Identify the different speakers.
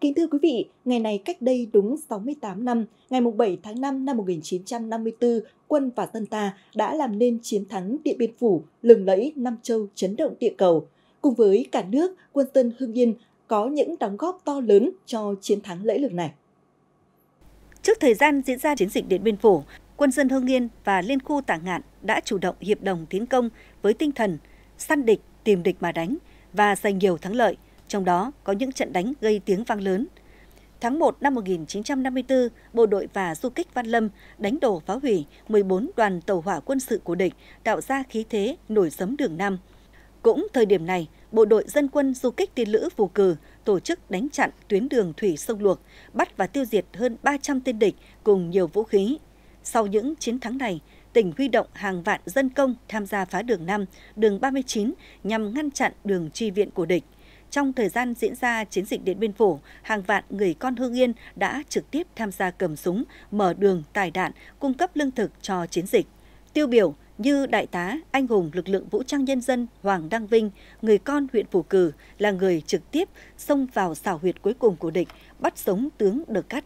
Speaker 1: Kính thưa quý vị, ngày này cách đây đúng 68 năm, ngày 7 tháng 5 năm 1954, quân và dân ta đã làm nên chiến thắng Điện Biên Phủ, lừng lẫy Nam Châu chấn động địa cầu. Cùng với cả nước, quân dân Hương Yên có những đóng góp to lớn cho chiến thắng lẫy lừng này. Trước thời gian diễn ra chiến dịch Điện Biên Phủ, quân dân Hương
Speaker 2: Yên và Liên khu Tả Ngạn đã chủ động hiệp đồng tiến công với tinh thần săn địch, tìm địch mà đánh và giành nhiều thắng lợi – trong đó có những trận đánh gây tiếng vang lớn. Tháng 1 năm 1954, bộ đội và du kích Văn Lâm đánh đổ phá hủy 14 đoàn tàu hỏa quân sự của địch, tạo ra khí thế nổi sấm đường Nam. Cũng thời điểm này, bộ đội dân quân du kích tiên lữ Phù Cử tổ chức đánh chặn tuyến đường thủy sông Luộc, bắt và tiêu diệt hơn 300 tên địch cùng nhiều vũ khí. Sau những chiến thắng này, tỉnh huy động hàng vạn dân công tham gia phá đường 5, đường 39 nhằm ngăn chặn đường chi viện của địch – trong thời gian diễn ra chiến dịch Điện Biên Phủ, hàng vạn người con Hương Yên đã trực tiếp tham gia cầm súng, mở đường, tài đạn, cung cấp lương thực cho chiến dịch. Tiêu biểu như Đại tá, anh hùng lực lượng vũ trang nhân dân Hoàng Đăng Vinh, người con huyện Phủ Cử, là người trực tiếp xông vào xảo huyệt cuối cùng của địch, bắt sống tướng Đờ Cát